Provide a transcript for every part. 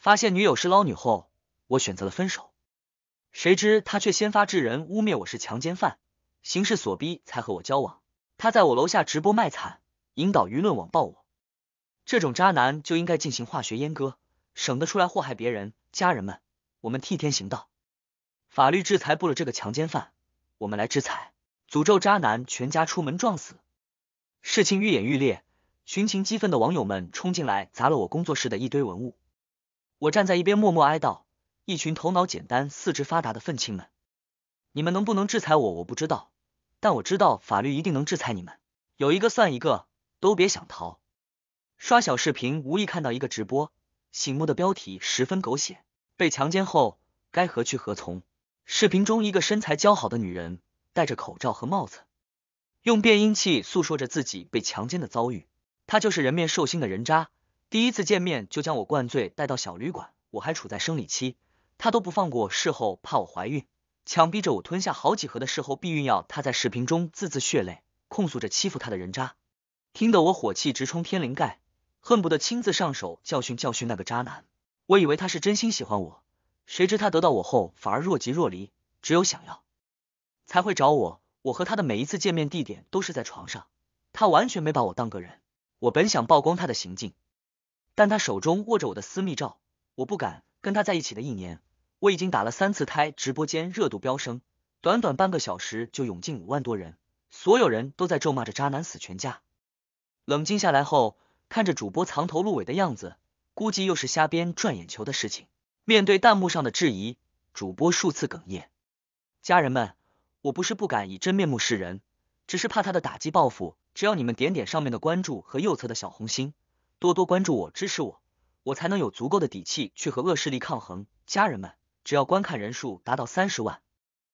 发现女友是捞女后，我选择了分手。谁知他却先发制人，污蔑我是强奸犯，形势所逼才和我交往。他在我楼下直播卖惨，引导舆论网暴我。这种渣男就应该进行化学阉割，省得出来祸害别人。家人们，我们替天行道，法律制裁不了这个强奸犯，我们来制裁！诅咒渣男全家出门撞死！事情愈演愈烈，群情激愤的网友们冲进来砸了我工作室的一堆文物。我站在一边默默哀悼一群头脑简单、四肢发达的愤青们。你们能不能制裁我，我不知道，但我知道法律一定能制裁你们。有一个算一个，都别想逃。刷小视频无意看到一个直播，醒目的标题十分狗血：被强奸后该何去何从？视频中一个身材姣好的女人戴着口罩和帽子，用变音器诉说着自己被强奸的遭遇。她就是人面兽心的人渣。第一次见面就将我灌醉带到小旅馆，我还处在生理期，他都不放过。事后怕我怀孕，强逼着我吞下好几盒的事后避孕药。他在视频中字字血泪控诉着欺负他的人渣，听得我火气直冲天灵盖，恨不得亲自上手教训教训那个渣男。我以为他是真心喜欢我，谁知他得到我后反而若即若离，只有想要才会找我。我和他的每一次见面地点都是在床上，他完全没把我当个人。我本想曝光他的行径。但他手中握着我的私密照，我不敢跟他在一起的一年，我已经打了三次胎。直播间热度飙升，短短半个小时就涌进五万多人，所有人都在咒骂着渣男死全家。冷静下来后，看着主播藏头露尾的样子，估计又是瞎编赚眼球的事情。面对弹幕上的质疑，主播数次哽咽。家人们，我不是不敢以真面目示人，只是怕他的打击报复。只要你们点点上面的关注和右侧的小红心。多多关注我，支持我，我才能有足够的底气去和恶势力抗衡。家人们，只要观看人数达到三十万，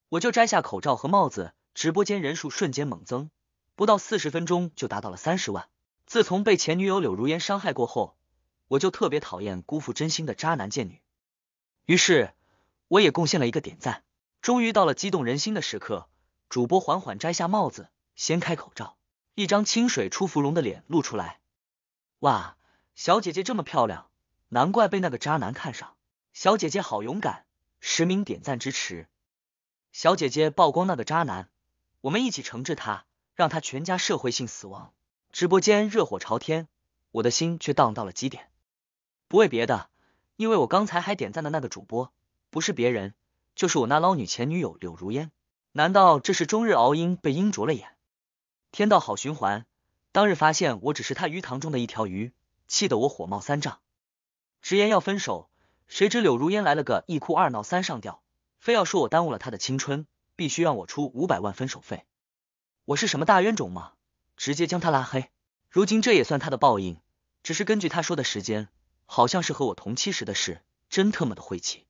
我就摘下口罩和帽子。直播间人数瞬间猛增，不到四十分钟就达到了三十万。自从被前女友柳如烟伤害过后，我就特别讨厌辜负真心的渣男贱女。于是我也贡献了一个点赞。终于到了激动人心的时刻，主播缓缓摘下帽子，掀开口罩，一张清水出芙蓉的脸露出来。哇，小姐姐这么漂亮，难怪被那个渣男看上。小姐姐好勇敢，实名点赞支持。小姐姐曝光那个渣男，我们一起惩治他，让他全家社会性死亡。直播间热火朝天，我的心却荡到了极点。不为别的，因为我刚才还点赞的那个主播，不是别人，就是我那捞女前女友柳如烟。难道这是终日熬鹰被鹰啄了眼？天道好循环。当日发现我只是他鱼塘中的一条鱼，气得我火冒三丈，直言要分手。谁知柳如烟来了个一哭二闹三上吊，非要说我耽误了他的青春，必须让我出五百万分手费。我是什么大冤种吗？直接将他拉黑。如今这也算他的报应。只是根据他说的时间，好像是和我同期时的事，真特么的晦气。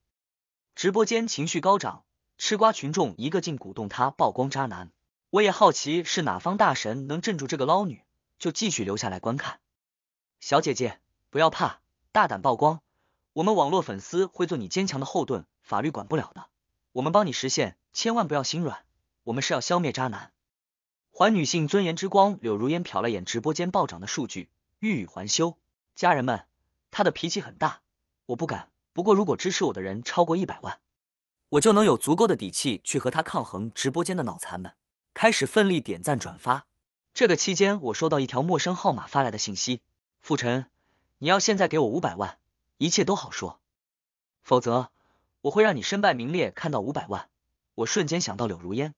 直播间情绪高涨，吃瓜群众一个劲鼓动他曝光渣男。我也好奇是哪方大神能镇住这个捞女。就继续留下来观看，小姐姐不要怕，大胆曝光，我们网络粉丝会做你坚强的后盾，法律管不了的，我们帮你实现，千万不要心软，我们是要消灭渣男，还女性尊严之光。柳如烟瞟了眼直播间暴涨的数据，欲语还休。家人们，她的脾气很大，我不敢。不过如果支持我的人超过一百万，我就能有足够的底气去和他抗衡。直播间的脑残们开始奋力点赞转发。这个期间，我收到一条陌生号码发来的信息：“傅晨，你要现在给我五百万，一切都好说，否则我会让你身败名裂。”看到五百万，我瞬间想到柳如烟，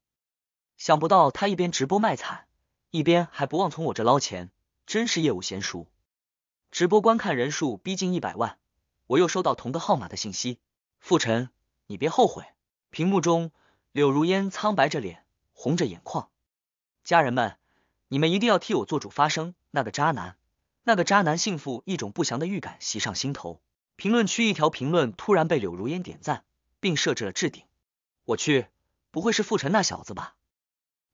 想不到他一边直播卖惨，一边还不忘从我这捞钱，真是业务娴熟。直播观看人数逼近一百万，我又收到同个号码的信息：“傅晨，你别后悔。”屏幕中，柳如烟苍白着脸，红着眼眶，家人们。你们一定要替我做主发声！那个渣男，那个渣男，幸福，一种不祥的预感袭上心头。评论区一条评论突然被柳如烟点赞，并设置了置顶。我去，不会是傅沉那小子吧？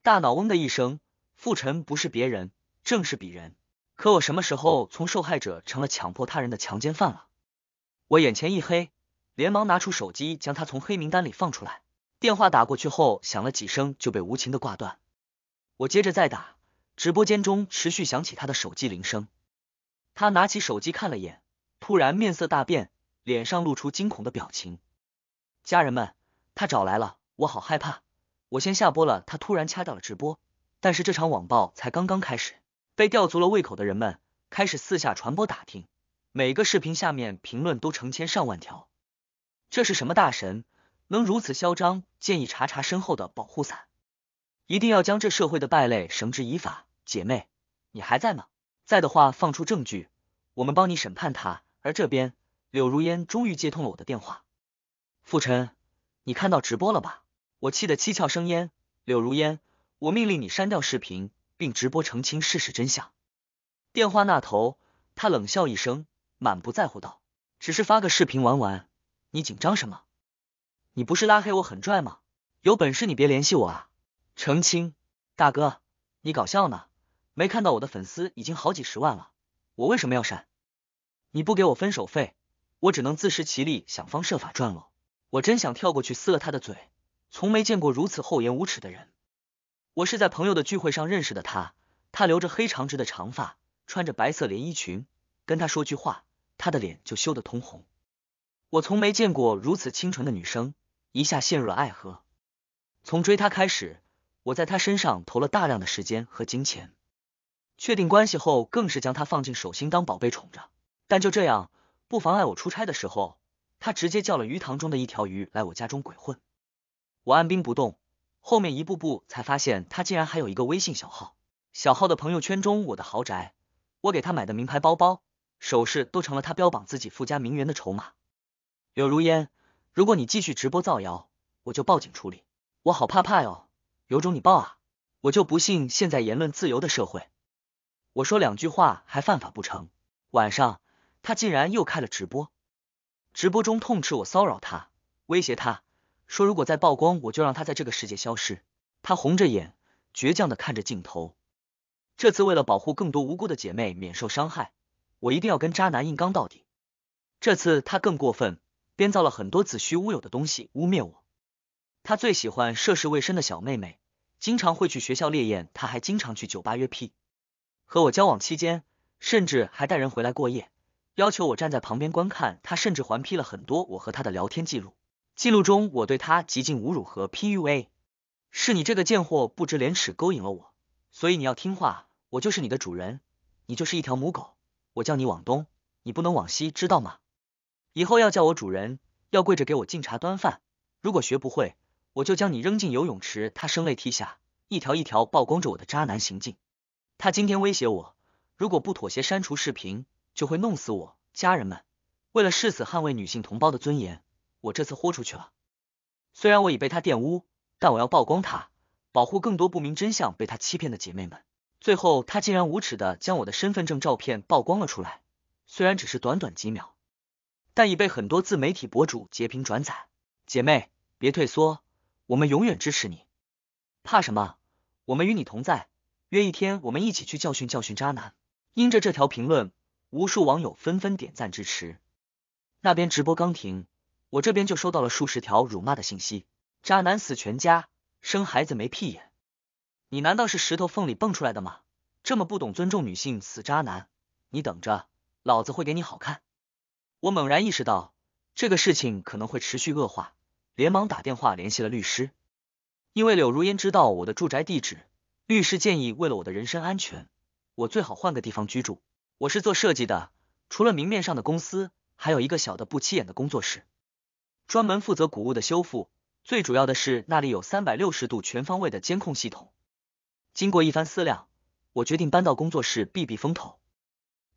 大脑嗡的一声，傅沉不是别人，正是鄙人。可我什么时候从受害者成了强迫他人的强奸犯了？我眼前一黑，连忙拿出手机将他从黑名单里放出来。电话打过去后响了几声就被无情的挂断。我接着再打。直播间中持续响起他的手机铃声，他拿起手机看了眼，突然面色大变，脸上露出惊恐的表情。家人们，他找来了，我好害怕，我先下播了。他突然掐掉了直播，但是这场网暴才刚刚开始，被吊足了胃口的人们开始四下传播打听，每个视频下面评论都成千上万条。这是什么大神，能如此嚣张？建议查查身后的保护伞。一定要将这社会的败类绳之以法。姐妹，你还在吗？在的话，放出证据，我们帮你审判他。而这边，柳如烟终于接通了我的电话。傅辰，你看到直播了吧？我气得七窍生烟。柳如烟，我命令你删掉视频，并直播澄清事实真相。电话那头，他冷笑一声，满不在乎道：“只是发个视频玩玩，你紧张什么？你不是拉黑我很拽吗？有本事你别联系我啊！”澄清，大哥，你搞笑呢？没看到我的粉丝已经好几十万了，我为什么要删？你不给我分手费，我只能自食其力，想方设法赚喽。我真想跳过去撕了他的嘴，从没见过如此厚颜无耻的人。我是在朋友的聚会上认识的他，他留着黑长直的长发，穿着白色连衣裙。跟他说句话，他的脸就羞得通红。我从没见过如此清纯的女生，一下陷入了爱河。从追他开始。我在他身上投了大量的时间和金钱，确定关系后更是将他放进手心当宝贝宠着。但就这样，不妨碍我出差的时候，他直接叫了鱼塘中的一条鱼来我家中鬼混。我按兵不动，后面一步步才发现他竟然还有一个微信小号。小号的朋友圈中，我的豪宅，我给他买的名牌包包、首饰都成了他标榜自己富家名媛的筹码。柳如烟，如果你继续直播造谣，我就报警处理。我好怕怕哟。有种你报啊！我就不信现在言论自由的社会，我说两句话还犯法不成？晚上，他竟然又开了直播，直播中痛斥我骚扰他，威胁他说如果再曝光，我就让他在这个世界消失。他红着眼，倔强的看着镜头。这次为了保护更多无辜的姐妹免受伤害，我一定要跟渣男硬刚到底。这次他更过分，编造了很多子虚乌有的东西污蔑我。他最喜欢涉世未深的小妹妹，经常会去学校猎艳，他还经常去酒吧约 P。和我交往期间，甚至还带人回来过夜，要求我站在旁边观看。他甚至还 P 了很多我和他的聊天记录，记录中我对他极尽侮辱和 PUA。是你这个贱货不知廉耻勾引了我，所以你要听话，我就是你的主人，你就是一条母狗，我叫你往东，你不能往西，知道吗？以后要叫我主人，要跪着给我敬茶端饭，如果学不会。我就将你扔进游泳池。他声泪涕下，一条一条曝光着我的渣男行径。他今天威胁我，如果不妥协删除视频，就会弄死我。家人们，为了誓死捍卫女性同胞的尊严，我这次豁出去了。虽然我已被他玷污，但我要曝光他，保护更多不明真相被他欺骗的姐妹们。最后，他竟然无耻的将我的身份证照片曝光了出来。虽然只是短短几秒，但已被很多自媒体博主截屏转载。姐妹，别退缩。我们永远支持你，怕什么？我们与你同在。约一天，我们一起去教训教训渣男。因着这条评论，无数网友纷纷点赞支持。那边直播刚停，我这边就收到了数十条辱骂的信息。渣男死全家，生孩子没屁眼。你难道是石头缝里蹦出来的吗？这么不懂尊重女性，死渣男！你等着，老子会给你好看。我猛然意识到，这个事情可能会持续恶化。连忙打电话联系了律师，因为柳如烟知道我的住宅地址，律师建议为了我的人身安全，我最好换个地方居住。我是做设计的，除了明面上的公司，还有一个小的不起眼的工作室，专门负责古物的修复。最主要的是那里有三百六十度全方位的监控系统。经过一番思量，我决定搬到工作室避避风头。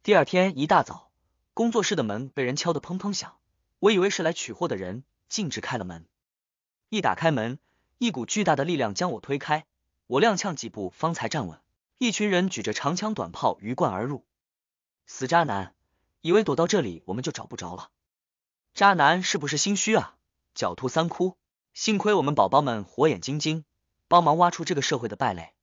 第二天一大早，工作室的门被人敲得砰砰响，我以为是来取货的人。径直开了门，一打开门，一股巨大的力量将我推开，我踉跄几步方才站稳。一群人举着长枪短炮鱼贯而入，死渣男，以为躲到这里我们就找不着了？渣男是不是心虚啊？狡兔三窟，幸亏我们宝宝们火眼金睛，帮忙挖出这个社会的败类。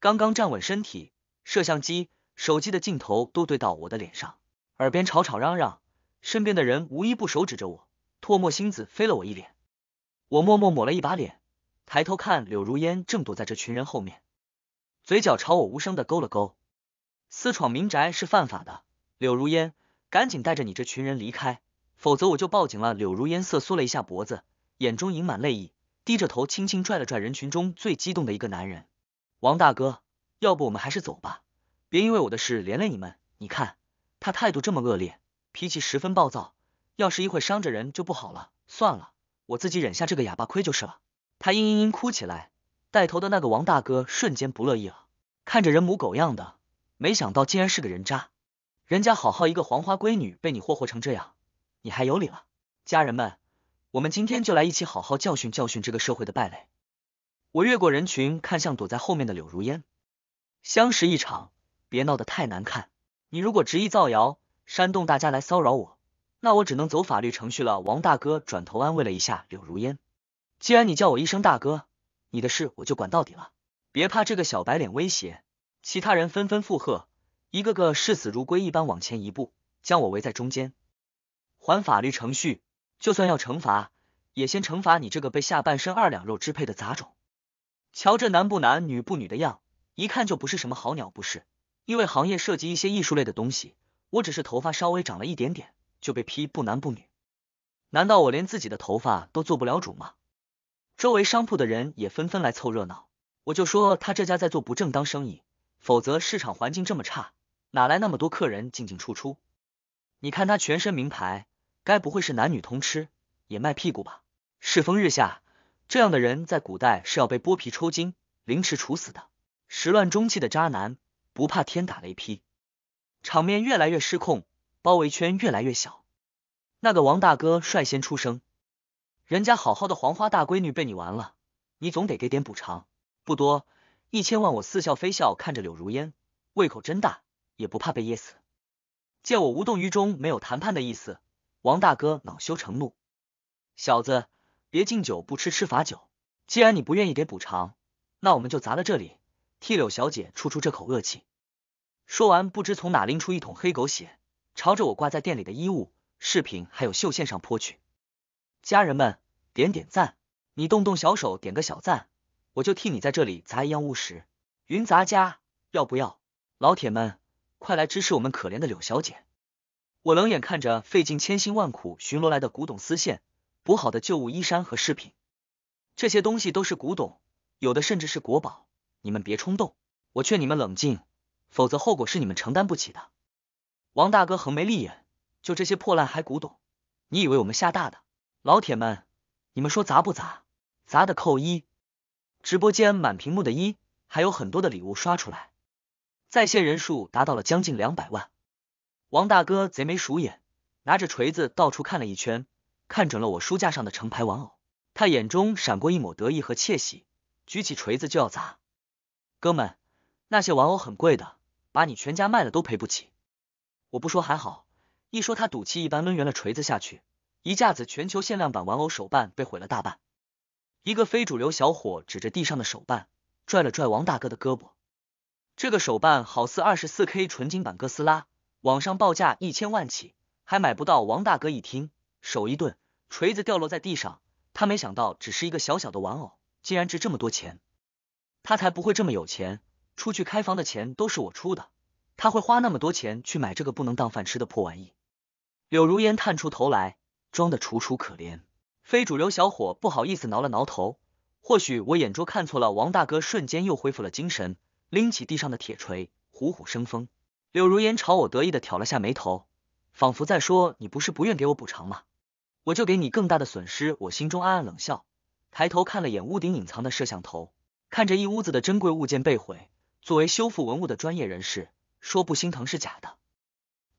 刚刚站稳身体，摄像机、手机的镜头都对到我的脸上，耳边吵吵嚷嚷，身边的人无一不手指着我。唾沫星子飞了我一脸，我默默抹了一把脸，抬头看柳如烟正躲在这群人后面，嘴角朝我无声的勾了勾。私闯民宅是犯法的，柳如烟，赶紧带着你这群人离开，否则我就报警了。柳如烟瑟缩了一下脖子，眼中盈满泪意，低着头轻轻拽了拽人群中最激动的一个男人。王大哥，要不我们还是走吧，别因为我的事连累你们。你看他态度这么恶劣，脾气十分暴躁。要是一会伤着人就不好了。算了，我自己忍下这个哑巴亏就是了。他嘤嘤嘤哭起来，带头的那个王大哥瞬间不乐意了，看着人模狗样的，没想到竟然是个人渣，人家好好一个黄花闺女被你霍霍成这样，你还有理了？家人们，我们今天就来一起好好教训教训这个社会的败类。我越过人群，看向躲在后面的柳如烟，相识一场，别闹得太难看。你如果执意造谣，煽动大家来骚扰我。那我只能走法律程序了。王大哥转头安慰了一下柳如烟，既然你叫我一声大哥，你的事我就管到底了。别怕这个小白脸威胁。其他人纷纷附和，一个个视死如归一般往前一步，将我围在中间。还法律程序，就算要惩罚，也先惩罚你这个被下半身二两肉支配的杂种。瞧这男不男女不女的样，一看就不是什么好鸟，不是。因为行业涉及一些艺术类的东西，我只是头发稍微长了一点点。就被批不男不女，难道我连自己的头发都做不了主吗？周围商铺的人也纷纷来凑热闹。我就说他这家在做不正当生意，否则市场环境这么差，哪来那么多客人进进出出？你看他全身名牌，该不会是男女通吃，也卖屁股吧？世风日下，这样的人在古代是要被剥皮抽筋、凌迟处死的。时乱中弃的渣男，不怕天打雷劈？场面越来越失控。包围圈越来越小，那个王大哥率先出声：“人家好好的黄花大闺女被你玩了，你总得给点补偿，不多一千万。”我似笑非笑看着柳如烟，胃口真大，也不怕被噎死。见我无动于衷，没有谈判的意思，王大哥恼羞成怒：“小子，别敬酒不吃吃罚酒！既然你不愿意给补偿，那我们就砸了这里，替柳小姐出出这口恶气。”说完，不知从哪拎出一桶黑狗血。朝着我挂在店里的衣物、饰品还有绣线上泼去，家人们点点赞，你动动小手点个小赞，我就替你在这里砸一样物石。云砸家要不要？老铁们，快来支持我们可怜的柳小姐！我冷眼看着费尽千辛万苦巡逻来的古董丝线，补好的旧物衣衫和饰品，这些东西都是古董，有的甚至是国宝，你们别冲动，我劝你们冷静，否则后果是你们承担不起的。王大哥横眉立眼，就这些破烂还古董，你以为我们吓大的？老铁们，你们说砸不砸？砸的扣一。直播间满屏幕的一，还有很多的礼物刷出来，在线人数达到了将近两百万。王大哥贼眉鼠眼，拿着锤子到处看了一圈，看准了我书架上的成排玩偶，他眼中闪过一抹得意和窃喜，举起锤子就要砸。哥们，那些玩偶很贵的，把你全家卖了都赔不起。我不说还好，一说他赌气一般抡圆了锤子下去，一架子全球限量版玩偶手办被毁了大半。一个非主流小伙指着地上的手办，拽了拽王大哥的胳膊。这个手办好似二十四 K 纯金版哥斯拉，网上报价一千万起，还买不到。王大哥一听，手一顿，锤子掉落在地上。他没想到，只是一个小小的玩偶，竟然值这么多钱。他才不会这么有钱，出去开房的钱都是我出的。他会花那么多钱去买这个不能当饭吃的破玩意？柳如烟探出头来，装的楚楚可怜。非主流小伙不好意思挠了挠头。或许我眼拙看错了。王大哥瞬间又恢复了精神，拎起地上的铁锤，虎虎生风。柳如烟朝我得意的挑了下眉头，仿佛在说：“你不是不愿给我补偿吗？我就给你更大的损失。”我心中暗暗冷笑，抬头看了眼屋顶隐藏的摄像头，看着一屋子的珍贵物件被毁。作为修复文物的专业人士。说不心疼是假的，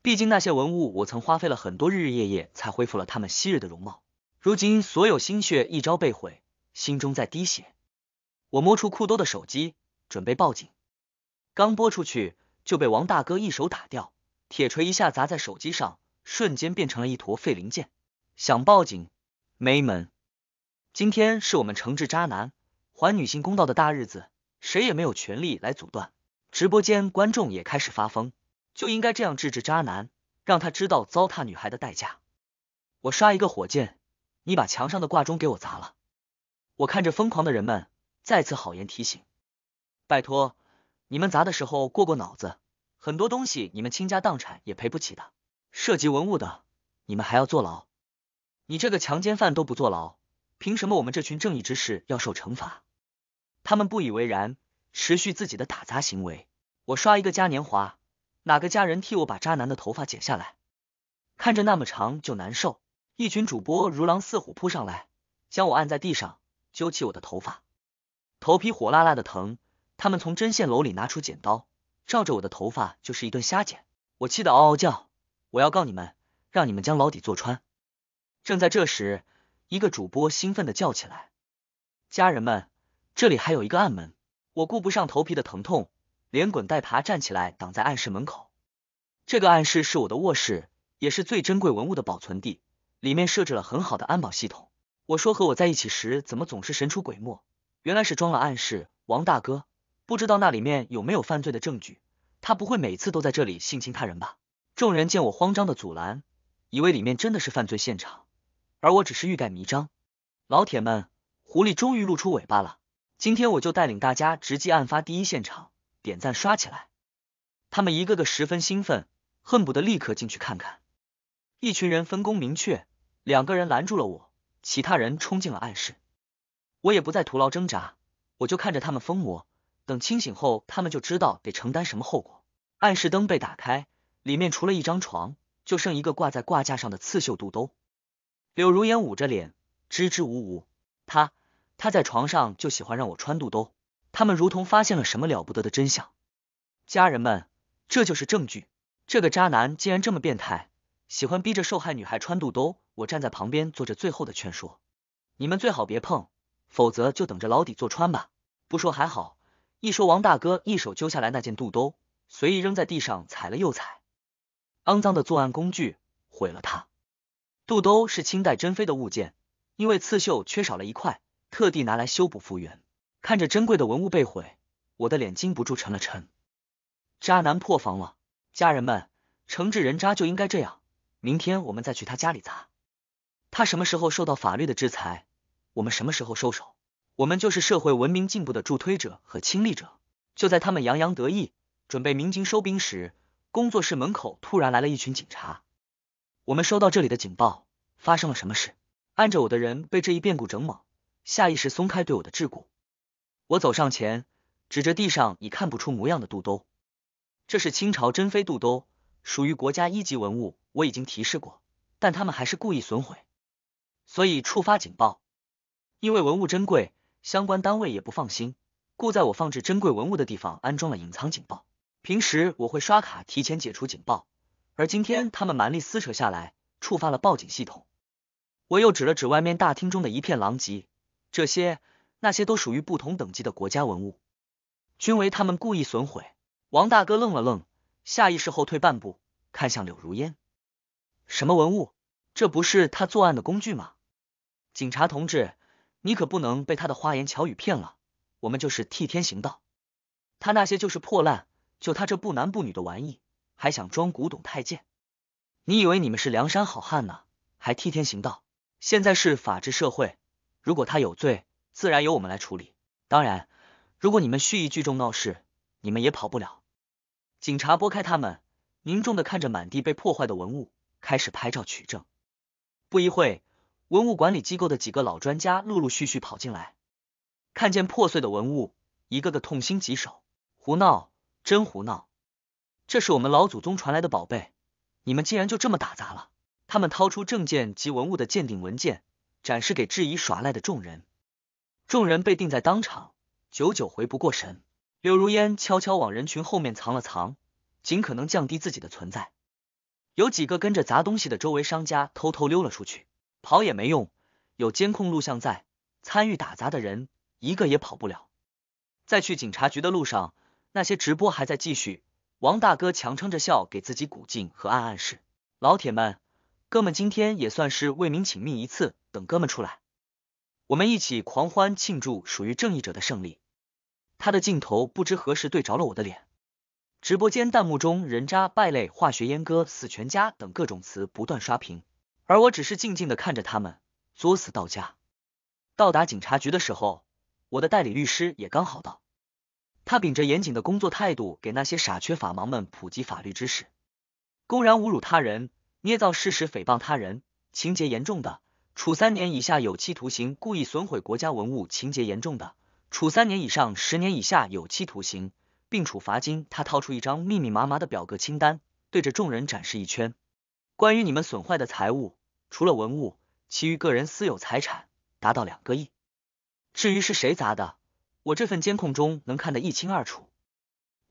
毕竟那些文物我曾花费了很多日日夜夜才恢复了他们昔日的容貌，如今所有心血一朝被毁，心中在滴血。我摸出裤兜的手机，准备报警，刚拨出去就被王大哥一手打掉，铁锤一下砸在手机上，瞬间变成了一坨废零件。想报警没门，今天是我们惩治渣男、还女性公道的大日子，谁也没有权利来阻断。直播间观众也开始发疯，就应该这样治治渣男，让他知道糟蹋女孩的代价。我刷一个火箭，你把墙上的挂钟给我砸了。我看着疯狂的人们，再次好言提醒：拜托，你们砸的时候过过脑子，很多东西你们倾家荡产也赔不起的，涉及文物的，你们还要坐牢。你这个强奸犯都不坐牢，凭什么我们这群正义之士要受惩罚？他们不以为然。持续自己的打杂行为，我刷一个嘉年华，哪个家人替我把渣男的头发剪下来？看着那么长就难受。一群主播如狼似虎扑上来，将我按在地上揪起我的头发，头皮火辣辣的疼。他们从针线楼里拿出剪刀，照着我的头发就是一顿瞎剪。我气得嗷嗷叫，我要告你们，让你们将牢底坐穿。正在这时，一个主播兴奋的叫起来：“家人们，这里还有一个暗门。”我顾不上头皮的疼痛，连滚带爬站起来，挡在暗室门口。这个暗室是我的卧室，也是最珍贵文物的保存地，里面设置了很好的安保系统。我说和我在一起时，怎么总是神出鬼没？原来是装了暗室。王大哥，不知道那里面有没有犯罪的证据？他不会每次都在这里性侵他人吧？众人见我慌张的阻拦，以为里面真的是犯罪现场，而我只是欲盖弥彰。老铁们，狐狸终于露出尾巴了。今天我就带领大家直击案发第一现场，点赞刷起来！他们一个个十分兴奋，恨不得立刻进去看看。一群人分工明确，两个人拦住了我，其他人冲进了暗室。我也不再徒劳挣扎，我就看着他们疯魔。等清醒后，他们就知道得承担什么后果。暗室灯被打开，里面除了一张床，就剩一个挂在挂架上的刺绣肚兜。柳如烟捂着脸，支支吾吾，他。他在床上就喜欢让我穿肚兜，他们如同发现了什么了不得的真相。家人们，这就是证据。这个渣男竟然这么变态，喜欢逼着受害女孩穿肚兜。我站在旁边做着最后的劝说，你们最好别碰，否则就等着牢底坐穿吧。不说还好，一说王大哥一手揪下来那件肚兜，随意扔在地上踩了又踩，肮脏的作案工具毁了它。肚兜是清代珍妃的物件，因为刺绣缺少了一块。特地拿来修补复原，看着珍贵的文物被毁，我的脸禁不住沉了沉。渣男破防了，家人们，惩治人渣就应该这样。明天我们再去他家里砸，他什么时候受到法律的制裁，我们什么时候收手，我们就是社会文明进步的助推者和亲历者。就在他们洋洋得意，准备鸣金收兵时，工作室门口突然来了一群警察。我们收到这里的警报，发生了什么事？按着我的人被这一变故整懵。下意识松开对我的桎梏，我走上前，指着地上已看不出模样的肚兜，这是清朝珍妃肚兜，属于国家一级文物。我已经提示过，但他们还是故意损毁，所以触发警报。因为文物珍贵，相关单位也不放心，故在我放置珍贵文物的地方安装了隐藏警报。平时我会刷卡提前解除警报，而今天他们蛮力撕扯下来，触发了报警系统。我又指了指外面大厅中的一片狼藉。这些那些都属于不同等级的国家文物，均为他们故意损毁。王大哥愣了愣，下意识后退半步，看向柳如烟。什么文物？这不是他作案的工具吗？警察同志，你可不能被他的花言巧语骗了。我们就是替天行道。他那些就是破烂，就他这不男不女的玩意，还想装古董太监？你以为你们是梁山好汉呢？还替天行道？现在是法治社会。如果他有罪，自然由我们来处理。当然，如果你们蓄意聚众闹事，你们也跑不了。警察拨开他们，凝重的看着满地被破坏的文物，开始拍照取证。不一会文物管理机构的几个老专家陆陆续续跑进来，看见破碎的文物，一个个痛心疾首。胡闹，真胡闹！这是我们老祖宗传来的宝贝，你们竟然就这么打砸了！他们掏出证件及文物的鉴定文件。展示给质疑耍赖的众人，众人被定在当场，久久回不过神。柳如烟悄悄往人群后面藏了藏，尽可能降低自己的存在。有几个跟着砸东西的周围商家偷偷溜了出去，跑也没用，有监控录像在。参与打砸的人一个也跑不了。在去警察局的路上，那些直播还在继续。王大哥强撑着笑，给自己鼓劲和暗暗示老铁们。哥们，今天也算是为民请命一次。等哥们出来，我们一起狂欢庆祝属于正义者的胜利。他的镜头不知何时对着了我的脸，直播间弹幕中“人渣”“败类”“化学阉割”“死全家”等各种词不断刷屏，而我只是静静的看着他们作死到家。到达警察局的时候，我的代理律师也刚好到，他秉着严谨的工作态度，给那些傻缺法盲们普及法律知识，公然侮辱他人。捏造事实诽谤他人，情节严重的，处三年以下有期徒刑；故意损毁国家文物，情节严重的，处三年以上十年以下有期徒刑，并处罚金。他掏出一张密密麻麻的表格清单，对着众人展示一圈。关于你们损坏的财物，除了文物，其余个人私有财产达到两个亿。至于是谁砸的，我这份监控中能看得一清二楚。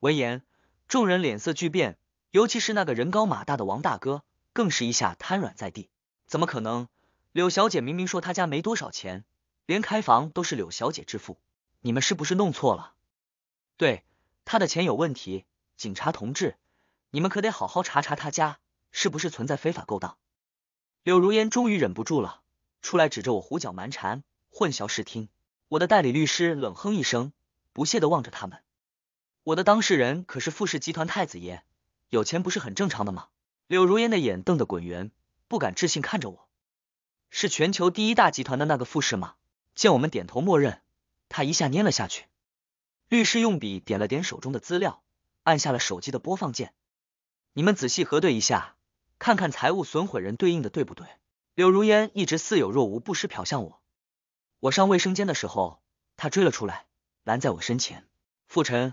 闻言，众人脸色巨变，尤其是那个人高马大的王大哥。更是一下瘫软在地。怎么可能？柳小姐明明说她家没多少钱，连开房都是柳小姐支付，你们是不是弄错了？对，她的钱有问题，警察同志，你们可得好好查查她家是不是存在非法勾当。柳如烟终于忍不住了，出来指着我胡搅蛮缠，混淆视听。我的代理律师冷哼一声，不屑的望着他们。我的当事人可是富氏集团太子爷，有钱不是很正常的吗？柳如烟的眼瞪得滚圆，不敢置信看着我。是全球第一大集团的那个富士吗？见我们点头默认，他一下蔫了下去。律师用笔点了点手中的资料，按下了手机的播放键。你们仔细核对一下，看看财务损毁人对应的对不对？柳如烟一直似有若无，不时瞟向我。我上卫生间的时候，他追了出来，拦在我身前。傅辰，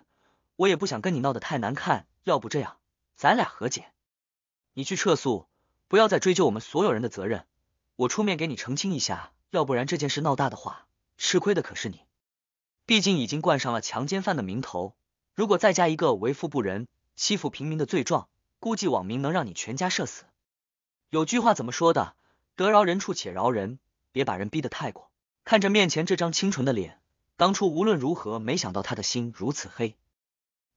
我也不想跟你闹得太难看，要不这样，咱俩和解。你去撤诉，不要再追究我们所有人的责任。我出面给你澄清一下，要不然这件事闹大的话，吃亏的可是你。毕竟已经冠上了强奸犯的名头，如果再加一个为富不仁、欺负平民的罪状，估计网民能让你全家社死。有句话怎么说的？得饶人处且饶人，别把人逼得太过。看着面前这张清纯的脸，当初无论如何没想到他的心如此黑。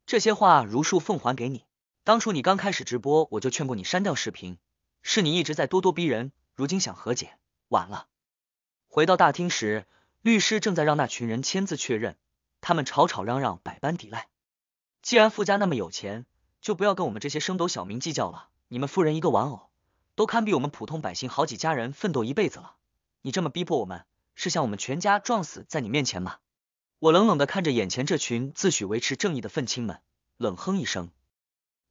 这些话如数奉还给你。当初你刚开始直播，我就劝过你删掉视频，是你一直在咄咄逼人。如今想和解，晚了。回到大厅时，律师正在让那群人签字确认，他们吵吵嚷嚷，百般抵赖。既然傅家那么有钱，就不要跟我们这些升斗小民计较了。你们富人一个玩偶，都堪比我们普通百姓好几家人奋斗一辈子了。你这么逼迫我们，是想我们全家撞死在你面前吗？我冷冷的看着眼前这群自诩维持正义的愤青们，冷哼一声。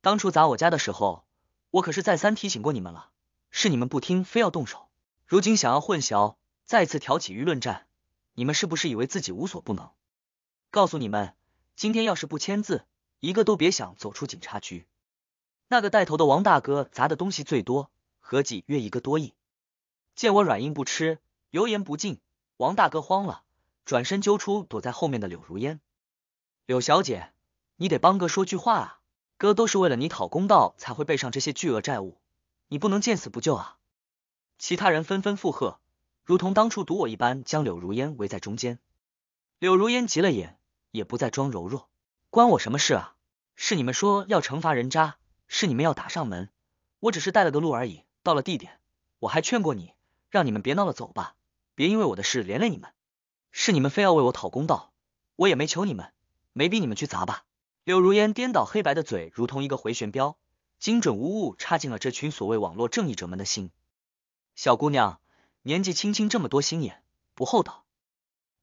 当初砸我家的时候，我可是再三提醒过你们了，是你们不听，非要动手。如今想要混淆，再次挑起舆论战，你们是不是以为自己无所不能？告诉你们，今天要是不签字，一个都别想走出警察局。那个带头的王大哥砸的东西最多，合计约一个多亿。见我软硬不吃，油盐不进，王大哥慌了，转身揪出躲在后面的柳如烟。柳小姐，你得帮哥说句话啊！哥都是为了你讨公道才会背上这些巨额债务，你不能见死不救啊！其他人纷纷附和，如同当初堵我一般，将柳如烟围在中间。柳如烟急了眼，也不再装柔弱，关我什么事啊？是你们说要惩罚人渣，是你们要打上门，我只是带了个路而已。到了地点，我还劝过你，让你们别闹了，走吧，别因为我的事连累你们。是你们非要为我讨公道，我也没求你们，没逼你们去砸吧。柳如烟颠倒黑白的嘴，如同一个回旋镖，精准无误插进了这群所谓网络正义者们的心。小姑娘年纪轻轻，这么多心眼，不厚道。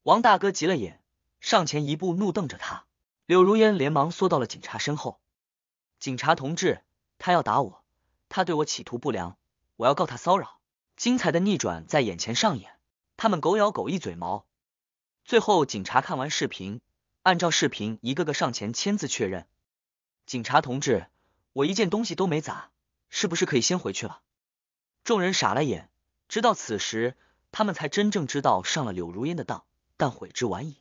王大哥急了眼，上前一步，怒瞪着她。柳如烟连忙缩到了警察身后。警察同志，他要打我，他对我企图不良，我要告他骚扰。精彩的逆转在眼前上演，他们狗咬狗一嘴毛。最后，警察看完视频。按照视频，一个个上前签字确认。警察同志，我一件东西都没砸，是不是可以先回去了？众人傻了眼，直到此时，他们才真正知道上了柳如烟的当，但悔之晚矣。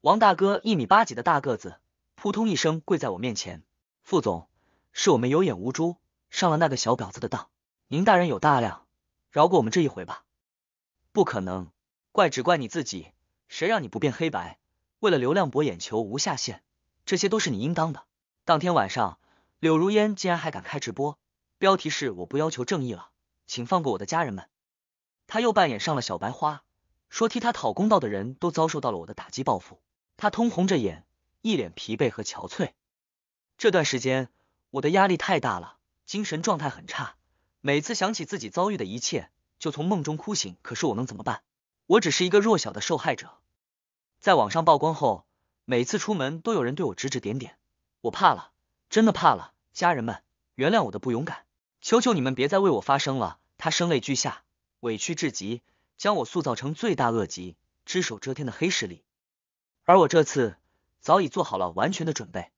王大哥一米八几的大个子，扑通一声跪在我面前：“副总，是我们有眼无珠，上了那个小婊子的当。您大人有大量，饶过我们这一回吧。”不可能，怪只怪你自己，谁让你不辨黑白。为了流量博眼球无下限，这些都是你应当的。当天晚上，柳如烟竟然还敢开直播，标题是我不要求正义了，请放过我的家人们。他又扮演上了小白花，说替他讨公道的人都遭受到了我的打击报复。他通红着眼，一脸疲惫和憔悴。这段时间我的压力太大了，精神状态很差，每次想起自己遭遇的一切，就从梦中哭醒。可是我能怎么办？我只是一个弱小的受害者。在网上曝光后，每次出门都有人对我指指点点，我怕了，真的怕了。家人们，原谅我的不勇敢，求求你们别再为我发声了。他声泪俱下，委屈至极，将我塑造成罪大恶极、只手遮天的黑势力。而我这次早已做好了完全的准备。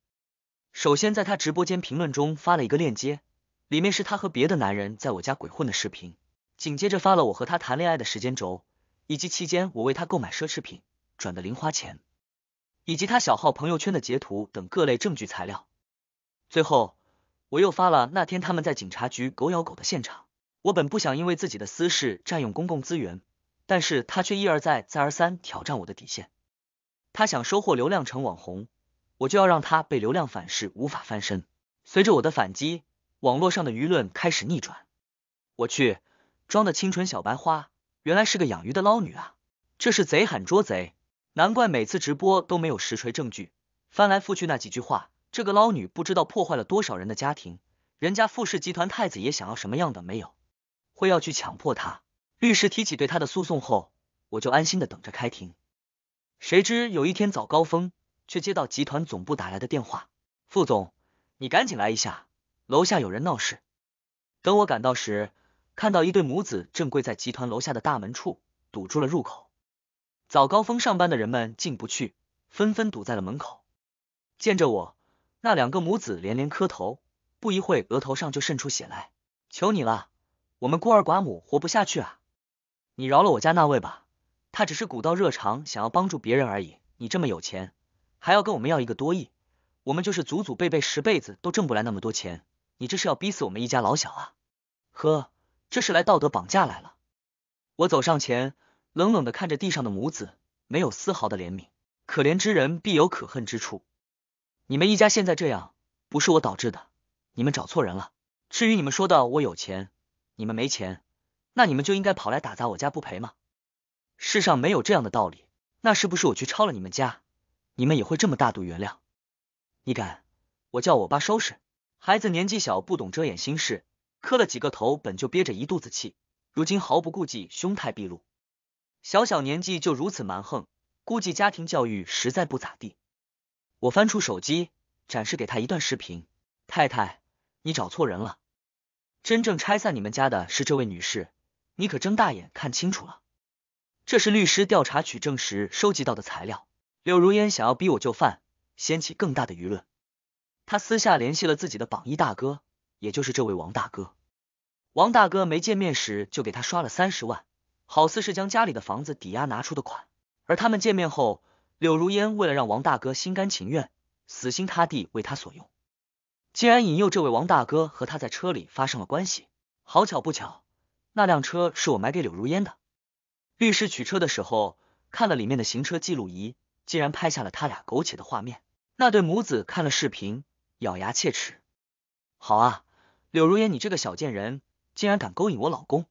首先，在他直播间评论中发了一个链接，里面是他和别的男人在我家鬼混的视频。紧接着发了我和他谈恋爱的时间轴，以及期间我为他购买奢侈品。转的零花钱，以及他小号朋友圈的截图等各类证据材料。最后，我又发了那天他们在警察局狗咬狗的现场。我本不想因为自己的私事占用公共资源，但是他却一而再再而三挑战我的底线。他想收获流量成网红，我就要让他被流量反噬无法翻身。随着我的反击，网络上的舆论开始逆转。我去，装的清纯小白花，原来是个养鱼的捞女啊！这是贼喊捉贼。难怪每次直播都没有实锤证据，翻来覆去那几句话，这个捞女不知道破坏了多少人的家庭。人家富氏集团太子爷想要什么样的没有，会要去强迫他？律师提起对他的诉讼后，我就安心的等着开庭。谁知有一天早高峰，却接到集团总部打来的电话：“傅总，你赶紧来一下，楼下有人闹事。”等我赶到时，看到一对母子正跪在集团楼下的大门处，堵住了入口。早高峰上班的人们进不去，纷纷堵在了门口。见着我，那两个母子连连磕头，不一会额头上就渗出血来。求你了，我们孤儿寡母活不下去啊！你饶了我家那位吧，他只是古道热肠，想要帮助别人而已。你这么有钱，还要跟我们要一个多亿，我们就是祖祖辈辈十辈子都挣不来那么多钱，你这是要逼死我们一家老小啊！呵，这是来道德绑架来了。我走上前。冷冷的看着地上的母子，没有丝毫的怜悯。可怜之人必有可恨之处。你们一家现在这样，不是我导致的，你们找错人了。至于你们说的我有钱，你们没钱，那你们就应该跑来打砸我家不赔吗？世上没有这样的道理。那是不是我去抄了你们家，你们也会这么大度原谅？你敢，我叫我爸收拾。孩子年纪小，不懂遮掩心事，磕了几个头，本就憋着一肚子气，如今毫不顾忌，凶态毕露。小小年纪就如此蛮横，估计家庭教育实在不咋地。我翻出手机，展示给他一段视频。太太，你找错人了，真正拆散你们家的是这位女士，你可睁大眼看清楚了。这是律师调查取证时收集到的材料。柳如烟想要逼我就范，掀起更大的舆论。他私下联系了自己的榜一大哥，也就是这位王大哥。王大哥没见面时就给他刷了三十万。好似是将家里的房子抵押拿出的款，而他们见面后，柳如烟为了让王大哥心甘情愿、死心塌地为他所用，竟然引诱这位王大哥和他在车里发生了关系。好巧不巧，那辆车是我买给柳如烟的。律师取车的时候看了里面的行车记录仪，竟然拍下了他俩苟且的画面。那对母子看了视频，咬牙切齿：“好啊，柳如烟，你这个小贱人，竟然敢勾引我老公，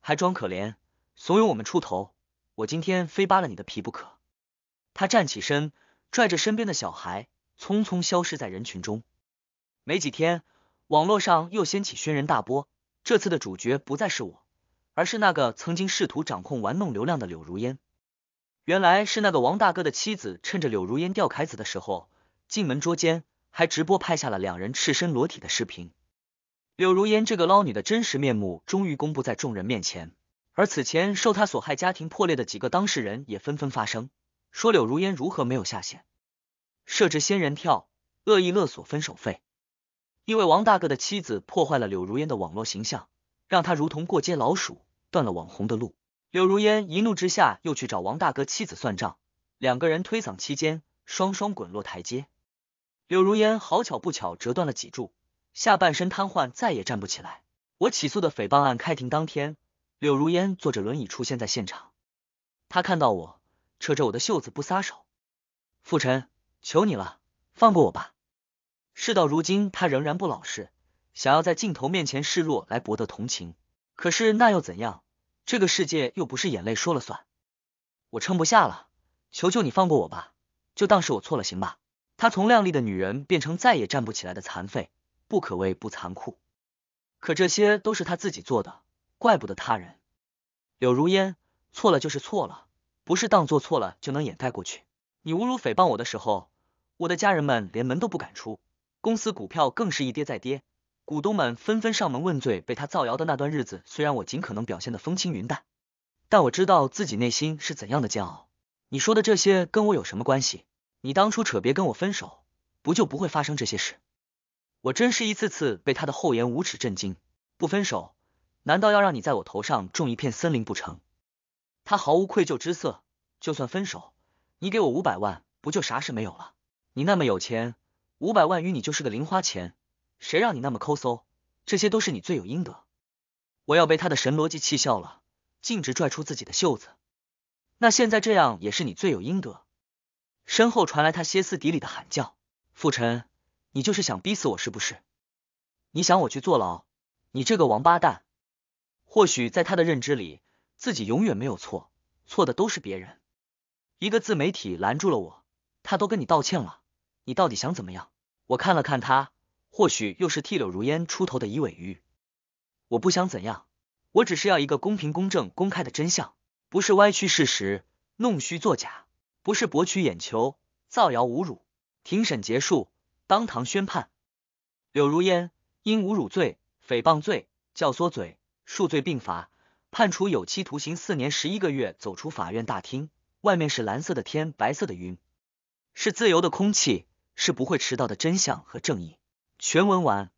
还装可怜。”怂恿我们出头，我今天非扒了你的皮不可！他站起身，拽着身边的小孩，匆匆消失在人群中。没几天，网络上又掀起轩然大波。这次的主角不再是我，而是那个曾经试图掌控、玩弄流量的柳如烟。原来是那个王大哥的妻子，趁着柳如烟掉凯子的时候进门捉奸，还直播拍下了两人赤身裸体的视频。柳如烟这个捞女的真实面目终于公布在众人面前。而此前受他所害、家庭破裂的几个当事人也纷纷发声，说柳如烟如何没有下线，设置仙人跳，恶意勒索分手费。因为王大哥的妻子破坏了柳如烟的网络形象，让他如同过街老鼠，断了网红的路。柳如烟一怒之下又去找王大哥妻子算账，两个人推搡期间双双滚落台阶。柳如烟好巧不巧折断了脊柱，下半身瘫痪，再也站不起来。我起诉的诽谤案开庭当天。柳如烟坐着轮椅出现在现场，她看到我，扯着我的袖子不撒手。傅辰，求你了，放过我吧。事到如今，他仍然不老实，想要在镜头面前示弱来博得同情。可是那又怎样？这个世界又不是眼泪说了算。我撑不下了，求求你放过我吧，就当是我错了，行吧？她从靓丽的女人变成再也站不起来的残废，不可谓不残酷。可这些都是他自己做的。怪不得他人，柳如烟错了就是错了，不是当做错了就能掩盖过去。你侮辱诽谤我的时候，我的家人们连门都不敢出，公司股票更是一跌再跌，股东们纷纷上门问罪。被他造谣的那段日子，虽然我尽可能表现的风轻云淡，但我知道自己内心是怎样的煎熬。你说的这些跟我有什么关系？你当初扯别跟我分手，不就不会发生这些事？我真是一次次被他的厚颜无耻震惊。不分手。难道要让你在我头上种一片森林不成？他毫无愧疚之色，就算分手，你给我五百万，不就啥事没有了？你那么有钱，五百万于你就是个零花钱，谁让你那么抠搜？这些都是你罪有应得。我要被他的神逻辑气笑了，径直拽出自己的袖子。那现在这样也是你罪有应得。身后传来他歇斯底里的喊叫：“傅晨，你就是想逼死我是不是？你想我去坐牢？你这个王八蛋！”或许在他的认知里，自己永远没有错，错的都是别人。一个自媒体拦住了我，他都跟你道歉了，你到底想怎么样？我看了看他，或许又是替柳如烟出头的一尾鱼。我不想怎样，我只是要一个公平、公正、公开的真相，不是歪曲事实、弄虚作假，不是博取眼球、造谣侮辱。庭审结束，当堂宣判：柳如烟因侮辱罪、诽谤罪、教唆罪。数罪并罚，判处有期徒刑四年十一个月。走出法院大厅，外面是蓝色的天，白色的云，是自由的空气，是不会迟到的真相和正义。全文完。